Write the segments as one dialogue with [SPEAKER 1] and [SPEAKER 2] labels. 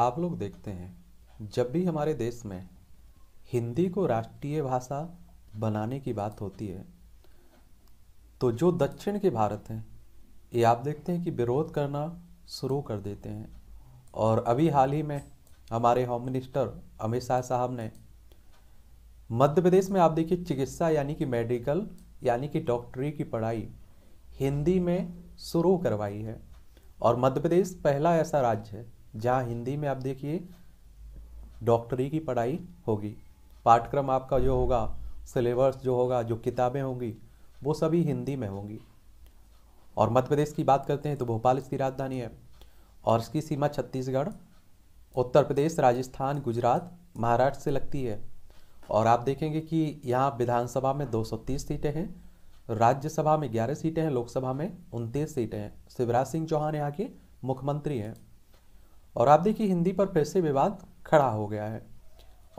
[SPEAKER 1] आप लोग देखते हैं जब भी हमारे देश में हिंदी को राष्ट्रीय भाषा बनाने की बात होती है तो जो दक्षिण के भारत हैं ये आप देखते हैं कि विरोध करना शुरू कर देते हैं और अभी हाल ही में हमारे होम मिनिस्टर अमित शाह साहब ने मध्य प्रदेश में आप देखिए चिकित्सा यानी कि मेडिकल यानी कि डॉक्टरी की पढ़ाई हिंदी में शुरू करवाई है और मध्य प्रदेश पहला ऐसा राज्य है जहाँ हिंदी में आप देखिए डॉक्टरी की पढ़ाई होगी पाठ्यक्रम आपका जो होगा सिलेबस जो होगा जो किताबें होंगी वो सभी हिंदी में होंगी और मध्य प्रदेश की बात करते हैं तो भोपाल इसकी राजधानी है और इसकी सीमा छत्तीसगढ़ उत्तर प्रदेश राजस्थान गुजरात महाराष्ट्र से लगती है और आप देखेंगे कि यहाँ विधानसभा में 230 सीटें हैं राज्यसभा में 11 सीटें हैं लोकसभा में उनतीस सीटें हैं शिवराज सिंह चौहान यहाँ के मुख्यमंत्री हैं और आप देखिए हिंदी पर फिर से विवाद खड़ा हो गया है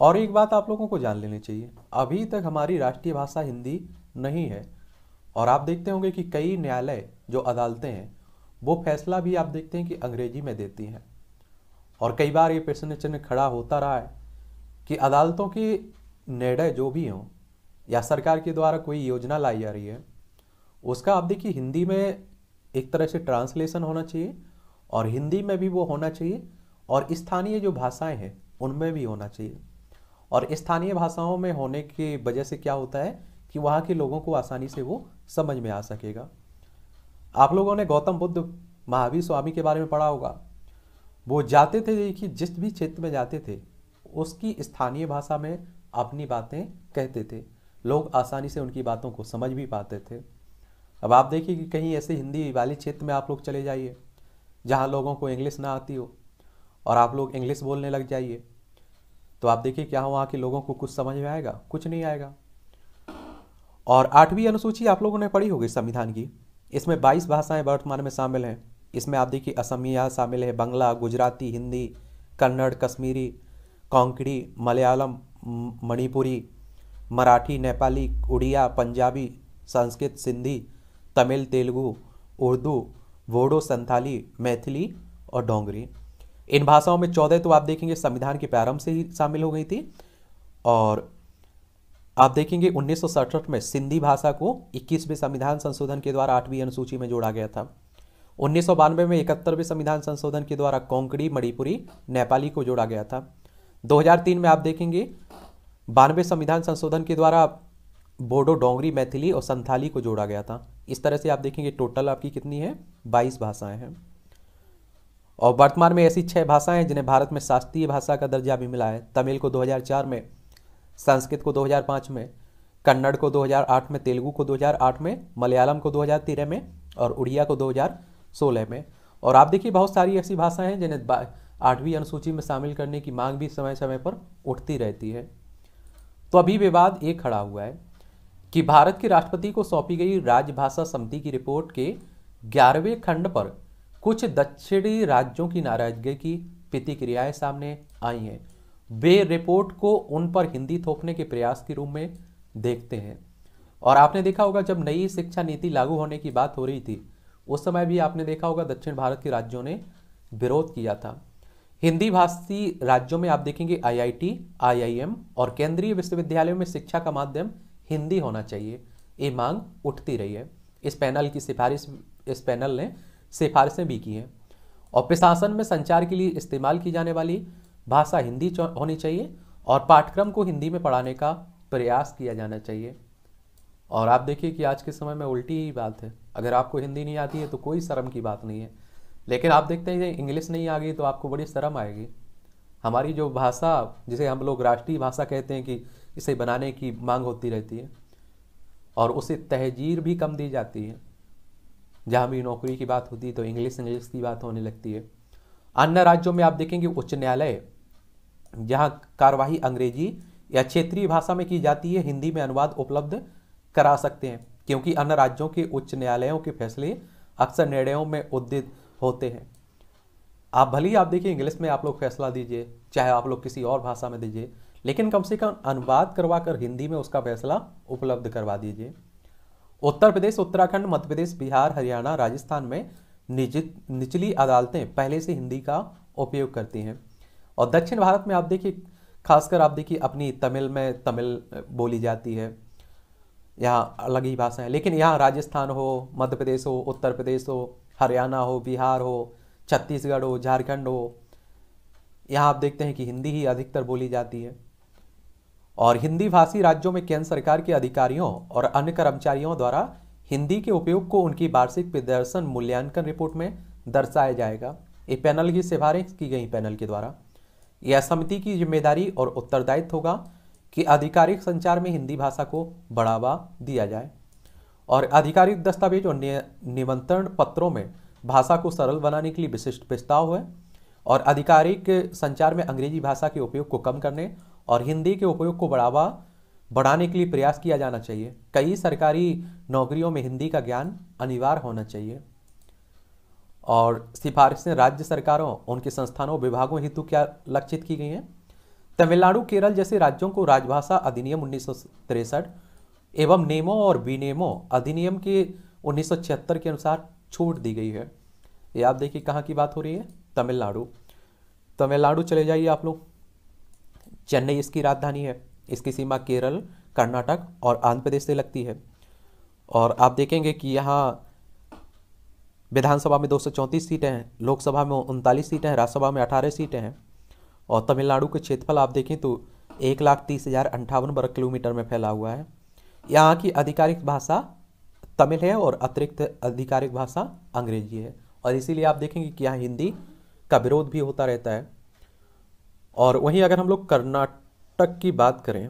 [SPEAKER 1] और एक बात आप लोगों को जान लेनी चाहिए अभी तक हमारी राष्ट्रीय भाषा हिंदी नहीं है और आप देखते होंगे कि कई न्यायालय जो अदालतें हैं वो फैसला भी आप देखते हैं कि अंग्रेजी में देती हैं और कई बार ये प्रश्न चिन्ह खड़ा होता रहा है कि अदालतों के निर्णय जो भी हों या सरकार के द्वारा कोई योजना लाई जा रही है उसका आप देखिए हिंदी में एक तरह से ट्रांसलेशन होना चाहिए और हिंदी में भी वो होना चाहिए और स्थानीय जो भाषाएं हैं उनमें भी होना चाहिए और स्थानीय भाषाओं में होने की वजह से क्या होता है कि वहाँ के लोगों को आसानी से वो समझ में आ सकेगा आप लोगों ने गौतम बुद्ध महावीर स्वामी के बारे में पढ़ा होगा वो जाते थे देखिए जिस भी क्षेत्र में जाते थे उसकी स्थानीय भाषा में अपनी बातें कहते थे लोग आसानी से उनकी बातों को समझ भी पाते थे अब आप देखिए कि कहीं ऐसे हिंदी वाले क्षेत्र में आप लोग चले जाइए जहाँ लोगों को इंग्लिश ना आती हो और आप लोग इंग्लिश बोलने लग जाइए तो आप देखिए क्या वहाँ के लोगों को कुछ समझ में आएगा कुछ नहीं आएगा और आठवीं अनुसूची आप लोगों ने पढ़ी होगी संविधान की इसमें 22 भाषाएं वर्तमान में शामिल हैं इसमें आप देखिए असमिया शामिल है बंगला गुजराती हिंदी कन्नड़ कश्मीरी कोंकणी मलयालम मणिपुरी मराठी नेपाली उड़िया पंजाबी संस्कृत सिंधी तमिल तेलुगू उर्दू वोडो संथाली मैथिली और डोंगरी इन भाषाओं में चौदह तो आप देखेंगे संविधान के प्रारंभ से ही शामिल हो गई थी और आप देखेंगे उन्नीस में सिंधी भाषा को इक्कीसवें संविधान संशोधन के द्वारा आठवीं अनुसूची में जोड़ा गया था उन्नीस में इकहत्तरवें संविधान संशोधन के द्वारा कोंकड़ी मणिपुरी नेपाली को जोड़ा गया था 2003 में आप देखेंगे बानवे संविधान संशोधन के द्वारा बोडो डोंगरी मैथिली और संथाली को जोड़ा गया था इस तरह से आप देखेंगे टोटल आपकी कितनी है बाईस भाषाएं हैं और वर्तमान में ऐसी छः भाषाएं हैं जिन्हें भारत में शास्त्रीय भाषा का दर्जा भी मिला है तमिल को 2004 में संस्कृत को 2005 में कन्नड़ को 2008 में तेलुगु को 2008 में मलयालम को 2013 में और उड़िया को 2016 में और आप देखिए बहुत सारी ऐसी भाषाएं हैं जिन्हें आठवीं अनुसूची में शामिल करने की मांग भी समय समय पर उठती रहती है तो अभी विवाद एक खड़ा हुआ है कि भारत के राष्ट्रपति को सौंपी गई राजभाषा समिति की रिपोर्ट के ग्यारहवें खंड पर कुछ दक्षिणी राज्यों की नाराजगी की प्रतिक्रियाएं सामने आई हैं वे रिपोर्ट को उन पर हिंदी थोपने के प्रयास के रूप में देखते हैं और आपने देखा होगा जब नई शिक्षा नीति लागू होने की बात हो रही थी उस समय भी आपने देखा होगा दक्षिण भारत के राज्यों ने विरोध किया था हिंदी भाषी राज्यों में आप देखेंगे आईआईटी, आईआईएम और केंद्रीय विश्वविद्यालयों में शिक्षा का माध्यम हिंदी होना चाहिए ये मांग उठती रही है इस पैनल की सिफारिश इस पैनल ने सिफारिशें भी की हैं और प्रशासन में संचार के लिए इस्तेमाल की जाने वाली भाषा हिंदी होनी चाहिए और पाठ्यक्रम को हिंदी में पढ़ाने का प्रयास किया जाना चाहिए और आप देखिए कि आज के समय में उल्टी ही बात है अगर आपको हिंदी नहीं आती है तो कोई शर्म की बात नहीं है लेकिन आप देखते हैं इंग्लिश नहीं आ गई तो आपको बड़ी शर्म आएगी हमारी जो भाषा जिसे हम लोग राष्ट्रीय भाषा कहते हैं कि इसे बनाने की मांग होती रहती है और उसे तहजीर भी कम दी जाती है जहाँ भी नौकरी की बात होती है तो इंग्लिश इंग्लिश की बात होने लगती है अन्य राज्यों में आप देखेंगे उच्च न्यायालय जहाँ कार्यवाही अंग्रेजी या क्षेत्रीय भाषा में की जाती है हिंदी में अनुवाद उपलब्ध करा सकते हैं क्योंकि अन्य राज्यों के उच्च न्यायालयों के फैसले अक्सर निर्णयों में उद्दित होते हैं आप भले ही आप देखिए इंग्लिश में आप लोग फैसला दीजिए चाहे आप लोग किसी और भाषा में दीजिए लेकिन कम से कम अनुवाद करवा कर हिंदी में उसका फैसला उपलब्ध करवा दीजिए उत्तर प्रदेश उत्तराखंड मध्य प्रदेश बिहार हरियाणा राजस्थान में निचली अदालतें पहले से हिंदी का उपयोग करती हैं और दक्षिण भारत में आप देखिए खासकर आप देखिए अपनी तमिल में तमिल बोली जाती है यहाँ अलग ही भाषा है लेकिन यहाँ राजस्थान हो मध्य प्रदेश हो उत्तर प्रदेश हो हरियाणा हो बिहार हो छत्तीसगढ़ हो झारखंड हो यहाँ आप देखते हैं कि हिंदी ही अधिकतर बोली जाती है और हिंदी भाषी राज्यों में केंद्र सरकार के अधिकारियों और अन्य कर्मचारियों द्वारा हिंदी के उपयोग को उनकी वार्षिक प्रदर्शन मूल्यांकन रिपोर्ट में दर्शाया जाएगा ये पैनल की सिफारिश की गई पैनल के द्वारा यह समिति की जिम्मेदारी और उत्तरदायित्व होगा कि आधिकारिक संचार में हिंदी भाषा को बढ़ावा दिया जाए और आधिकारिक दस्तावेज और निमंत्रण पत्रों में भाषा को सरल बनाने के लिए विशिष्ट प्रस्ताव है और आधिकारिक संचार में अंग्रेजी भाषा के उपयोग को कम करने और हिंदी के उपयोग को बढ़ावा बढ़ाने के लिए प्रयास किया जाना चाहिए कई सरकारी नौकरियों में हिंदी का ज्ञान अनिवार्य होना चाहिए और सिफारिशें राज्य सरकारों उनके संस्थानों विभागों हेतु क्या लक्षित की गई हैं तमिलनाडु केरल जैसे राज्यों को राजभाषा अधिनियम उन्नीस एवं नियमों और विनियमों अधिनियम के उन्नीस के अनुसार छूट दी गई है ये आप देखिए कहाँ की बात हो रही है तमिलनाडु तमिलनाडु चले जाइए आप लोग चेन्नई इसकी राजधानी है इसकी सीमा केरल कर्नाटक और आंध्र प्रदेश से लगती है और आप देखेंगे कि यहाँ विधानसभा में दो सीटें हैं लोकसभा में उनतालीस सीटें हैं राज्यसभा में अठारह सीटें हैं और तमिलनाडु के क्षेत्रफल आप देखें तो एक लाख तीस हज़ार अंठावन वर्ग किलोमीटर में फैला हुआ है यहाँ की आधिकारिक भाषा तमिल है और अतिरिक्त आधिकारिक भाषा अंग्रेजी है और इसीलिए आप देखेंगे कि यहाँ हिंदी का विरोध भी होता रहता है और वहीं अगर हम लोग कर्नाटक की बात करें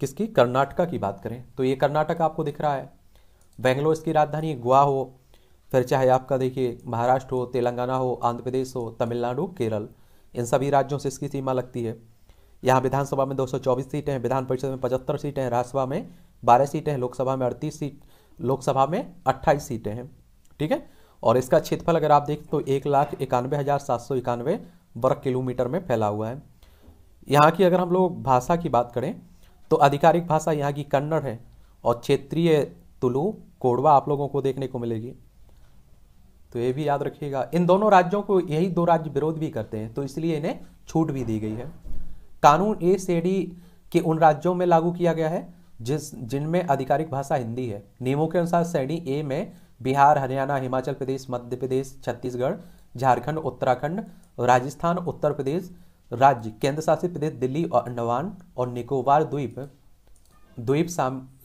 [SPEAKER 1] किसकी कर्नाटका की बात करें तो ये कर्नाटक आपको दिख रहा है बेंगलोर इसकी राजधानी गोवा हो फिर चाहे आपका देखिए महाराष्ट्र हो तेलंगाना हो आंध्र प्रदेश हो तमिलनाडु केरल इन सभी राज्यों से इसकी सीमा लगती है यहाँ विधानसभा में 224 सीटें हैं विधान परिषद में 75 सीटें हैं राज्यसभा में 12 सीटें हैं लोकसभा में 38 सीट लोकसभा में 28 सीटें हैं ठीक है और इसका क्षेत्रफल अगर आप देखें तो एक लाख इक्यानवे हज़ार सात सौ इक्यानवे वर्ग किलोमीटर में फैला हुआ है यहाँ की अगर हम लोग भाषा की बात करें तो आधिकारिक भाषा यहाँ की कन्नड़ है और क्षेत्रीय तुलु कोडवा आप लोगों को देखने को मिलेगी तो ये भी याद रखिएगा इन दोनों राज्यों को यही दो राज्य विरोध भी करते हैं तो इसलिए इन्हें छूट भी दी गई है कानून ए से डी के उन राज्यों में लागू किया गया है जिस जिनमें आधिकारिक भाषा हिंदी है नियमों के अनुसार श्रेणी ए में बिहार हरियाणा हिमाचल प्रदेश मध्य प्रदेश छत्तीसगढ़ झारखंड उत्तराखंड राजस्थान उत्तर प्रदेश राज्य केंद्र शासित प्रदेश दिल्ली और अंडमान और निकोबार द्वीप द्वीप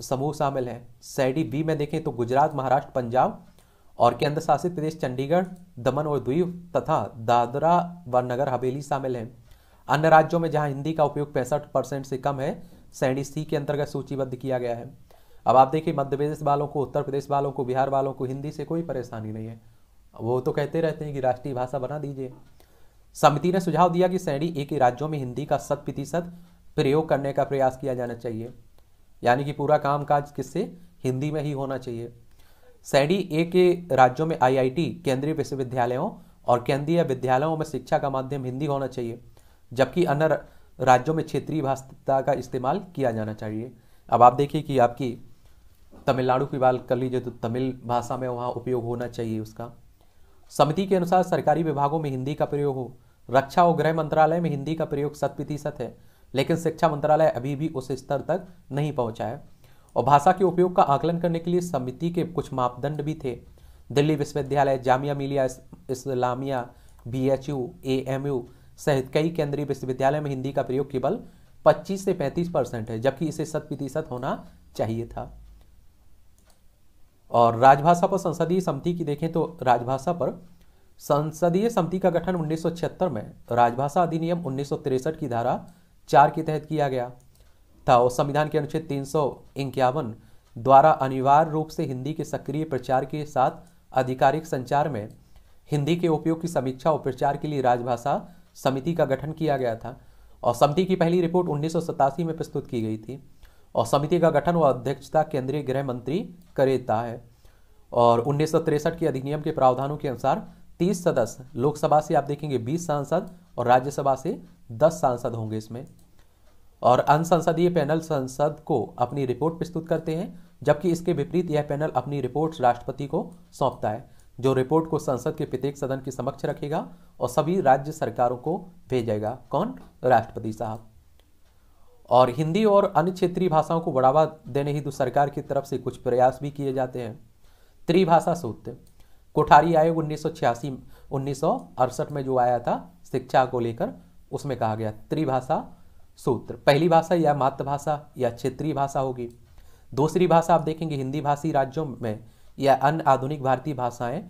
[SPEAKER 1] समूह शामिल हैं सैडी बी में देखें तो गुजरात महाराष्ट्र पंजाब और केंद्र शासित प्रदेश चंडीगढ़ दमन और द्वीप तथा दादरा व नगर हवेली शामिल हैं अन्य राज्यों में जहां हिंदी का उपयोग पैंसठ परसेंट से कम है सैडी सी के अंतर्गत सूचीबद्ध किया गया है अब आप देखिए मध्य प्रदेश वालों को उत्तर प्रदेश वालों को बिहार वालों को हिंदी से कोई परेशानी नहीं है वो तो कहते रहते हैं कि राष्ट्रीय भाषा बना दीजिए समिति ने सुझाव दिया कि श्रेणी ए के राज्यों में हिंदी का शत प्रतिशत प्रयोग करने का प्रयास किया जाना चाहिए यानी कि पूरा काम काज किससे हिंदी में ही होना चाहिए श्रेणी ए के राज्यों में आईआईटी केंद्रीय विश्वविद्यालयों और केंद्रीय विद्यालयों में शिक्षा का माध्यम हिंदी होना चाहिए जबकि अन्य राज्यों में क्षेत्रीय भाषा का इस्तेमाल किया जाना चाहिए अब आप देखिए कि आपकी तमिलनाडु की बात कर लीजिए तो तमिल भाषा में वहाँ उपयोग होना चाहिए उसका समिति के अनुसार सरकारी विभागों में हिंदी का प्रयोग हो रक्षा और गृह मंत्रालय में हिंदी का प्रयोग शत प्रतिशत है लेकिन शिक्षा मंत्रालय अभी भी उस स्तर तक नहीं पहुंचा है और भाषा के उपयोग का आकलन करने के लिए समिति के कुछ मापदंड भी थे दिल्ली विश्वविद्यालय Jamia Millia Islamia B H U A M U सहित कई केंद्रीय विश्वविद्यालय में हिंदी का प्रयोग केवल 25 से 35 परसेंट है जबकि इसे शत प्रतिशत होना चाहिए था और राजभाषा पर संसदीय समिति की देखें तो राजभाषा पर संसदीय समिति का गठन उन्नीस में तो राजभाषा अधिनियम उन्नीस की धारा चार के तहत किया गया था और संविधान के अनुच्छेद तीन द्वारा अनिवार्य रूप से हिंदी के सक्रिय प्रचार के साथ आधिकारिक संचार में हिंदी के उपयोग की समीक्षा और प्रचार के लिए राजभाषा समिति का गठन किया गया था और समिति की पहली रिपोर्ट उन्नीस में प्रस्तुत की गई थी और समिति का गठन व अध्यक्षता केंद्रीय गृह मंत्री करेता है और उन्नीस के अधिनियम के प्रावधानों के अनुसार 30 सदस्य लोकसभा से आप देखेंगे 20 सांसद और राज्यसभा से 10 सांसद होंगे इसमें और अन्य संसदीय पैनल संसद को अपनी रिपोर्ट प्रस्तुत करते हैं जबकि इसके विपरीत यह पैनल अपनी रिपोर्ट राष्ट्रपति को सौंपता है जो रिपोर्ट को संसद के प्रत्येक सदन के समक्ष रखेगा और सभी राज्य सरकारों को भेजेगा कौन राष्ट्रपति साहब और हिंदी और अन्य क्षेत्रीय भाषाओं को बढ़ावा देने हेतु सरकार की तरफ से कुछ प्रयास भी किए जाते हैं त्रिभाषा सूत्र कोठारी आयोग उन्नीस सौ छियासी उन्नीस सौ अड़सठ में जो आया था शिक्षा को लेकर उसमें कहा गया त्रिभाषा सूत्र पहली भाषा या मातृभाषा या क्षेत्रीय भाषा होगी दूसरी भाषा आप देखेंगे हिंदी भाषी राज्यों में या अन्य आधुनिक भारतीय भाषाएं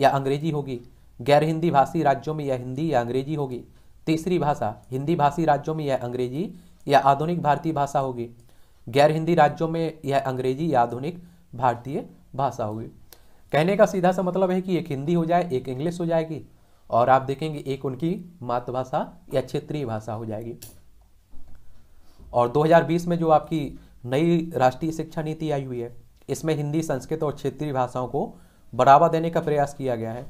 [SPEAKER 1] या अंग्रेजी होगी गैर हिंदी भाषी राज्यों में या हिंदी या अंग्रेजी होगी तीसरी भाषा हिंदी भाषी राज्यों में या अंग्रेजी या आधुनिक भारतीय भाषा होगी गैर हिंदी राज्यों में यह अंग्रेजी या आधुनिक भारतीय भाषा होगी कहने का सीधा सा मतलब है कि एक हिंदी हो जाए एक इंग्लिश हो जाएगी और आप देखेंगे एक उनकी मातृभाषा या क्षेत्रीय भाषा हो जाएगी और 2020 में जो आपकी नई राष्ट्रीय शिक्षा नीति आई हुई है इसमें हिंदी संस्कृत और क्षेत्रीय भाषाओं को बढ़ावा देने का प्रयास किया गया है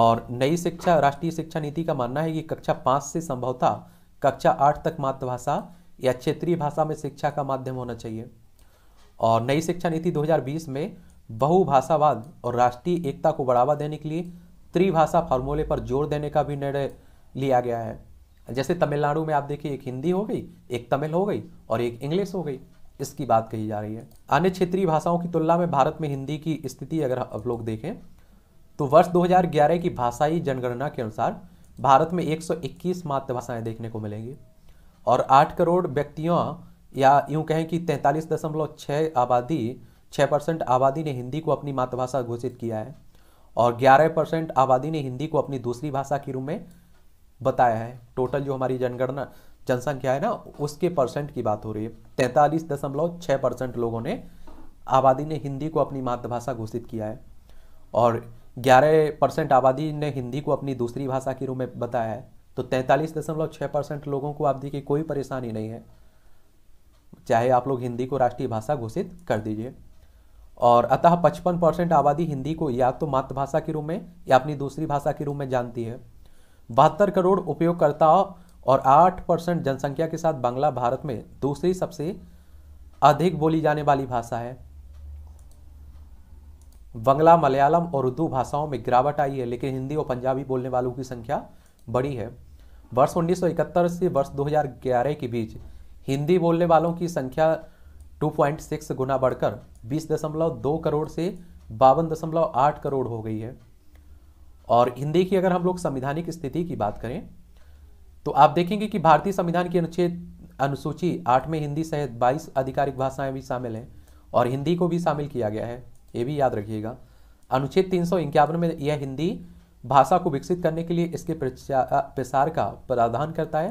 [SPEAKER 1] और नई शिक्षा राष्ट्रीय शिक्षा नीति का मानना है कि कक्षा पाँच से संभवतः कक्षा आठ तक मातृभाषा या क्षेत्रीय भाषा में शिक्षा का माध्यम होना चाहिए और नई शिक्षा नीति 2020 में बहुभाषावाद और राष्ट्रीय एकता को बढ़ावा देने के लिए त्रिभाषा फार्मूले पर जोर देने का भी निर्णय लिया गया है जैसे तमिलनाडु में आप देखिए एक हिंदी हो गई एक तमिल हो गई और एक इंग्लिश हो गई इसकी बात कही जा रही है अन्य क्षेत्रीय भाषाओं की तुलना में भारत में हिंदी की स्थिति अगर आप लोग देखें तो वर्ष 2011 की भाषाई जनगणना के अनुसार भारत में 121 मातृभाषाएं देखने को मिलेंगी और 8 करोड़ व्यक्तियों या यूं कहें कि तैंतालीस दशमलव छः आबादी छः परसेंट आबादी ने हिंदी को अपनी मातृभाषा घोषित किया है और ग्यारह परसेंट आबादी ने हिंदी को अपनी दूसरी भाषा के रूप में बताया है टोटल जो हमारी जनगणना जनसंख्या है ना उसके परसेंट की बात हो रही है तैंतालीस दशमलव छः परसेंट लोगों ने आबादी ने हिंदी को अपनी मातृभाषा घोषित किया है और ग्यारह परसेंट आबादी ने हिंदी को अपनी दूसरी भाषा के रूप में बताया है तो तैंतालीस दशमलव छः परसेंट लोगों को आप की कोई परेशानी नहीं है चाहे आप लोग हिंदी को राष्ट्रीय भाषा घोषित कर दीजिए और अतः पचपन परसेंट आबादी हिंदी को या तो मातृभाषा के रूप में या अपनी दूसरी भाषा के रूप में जानती है बहत्तर करोड़ उपयोगकर्ताओं और आठ परसेंट जनसंख्या के साथ बांग्ला भारत में दूसरी सबसे अधिक बोली जाने वाली भाषा है बंगला मलयालम और उर्दू भाषाओं में गिरावट आई है लेकिन हिंदी और पंजाबी बोलने वालों की संख्या बढ़ी है वर्ष 1971 से वर्ष 2011 के बीच हिंदी बोलने वालों की संख्या 2.6 गुना बढ़कर 20.2 करोड़ से बावन करोड़ हो गई है और हिंदी की अगर हम लोग संविधानिक स्थिति की बात करें तो आप देखेंगे कि भारतीय संविधान की अनुच्छेद अनुसूची आठ में हिंदी सहित 22 आधिकारिक भाषाएं भी शामिल हैं और हिंदी को भी शामिल किया गया है ये भी याद रखिएगा अनुच्छेद तीन में यह हिंदी भाषा को विकसित करने के लिए इसके प्रसार का प्रावधान करता है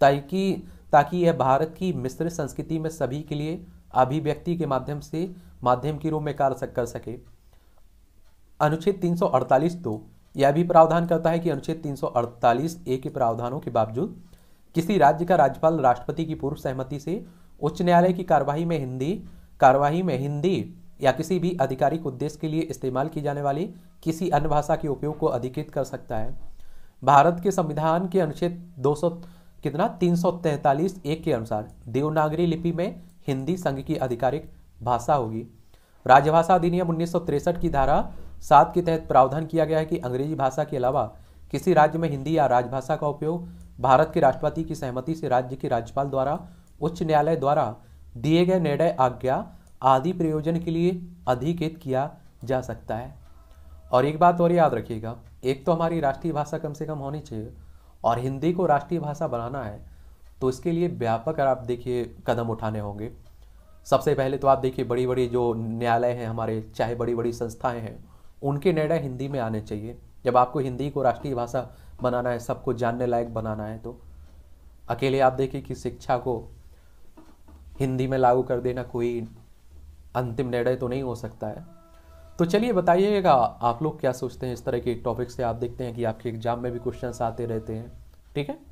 [SPEAKER 1] ताकि ताकि यह भारत की मिश्रित संस्कृति में सभी के लिए अभिव्यक्ति के माध्यम से माध्यम के रूप में कार्य कर सके अनुच्छेद 348 तो यह भी प्रावधान करता है कि अनुच्छेद 348 ए के प्रावधानों के बावजूद किसी राज्य का राज्यपाल राष्ट्रपति की पूर्व सहमति से उच्च न्यायालय की कार्यवाही में हिंदी कार्यवाही में हिंदी या किसी भी आधिकारिक उद्देश्य के लिए इस्तेमाल की जाने वाली किसी अन्य भाषा के उपयोग को अधिकृत कर सकता है भारत के संविधान के अनुच्छेद दो कितना तीन एक के अनुसार देवनागरी लिपि में हिंदी संघ की आधिकारिक भाषा होगी राजभाषा अधिनियम उन्नीस की धारा सात के तहत प्रावधान किया गया है कि अंग्रेजी भाषा के अलावा किसी राज्य में हिंदी या राजभाषा का उपयोग भारत के राष्ट्रपति की सहमति से राज्य के राज्यपाल द्वारा उच्च न्यायालय द्वारा दिए गए निर्णय आज्ञा आदि प्रयोजन के लिए अधिकृत किया जा सकता है और एक बात और याद रखिएगा एक तो हमारी राष्ट्रीय भाषा कम से कम होनी चाहिए और हिंदी को राष्ट्रीय भाषा बनाना है तो इसके लिए व्यापक आप देखिए कदम उठाने होंगे सबसे पहले तो आप देखिए बड़ी बड़ी जो न्यायालय हैं हमारे चाहे बड़ी बड़ी संस्थाएं हैं उनके निर्णय हिंदी में आने चाहिए जब आपको हिंदी को राष्ट्रीय भाषा बनाना है सबको जानने लायक बनाना है तो अकेले आप देखिए कि शिक्षा को हिंदी में लागू कर देना कोई अंतिम निर्णय तो नहीं हो सकता है तो चलिए बताइएगा आप लोग क्या सोचते हैं इस तरह के टॉपिक से आप देखते हैं कि आपके एग्जाम में भी क्वेश्चंस आते रहते हैं ठीक है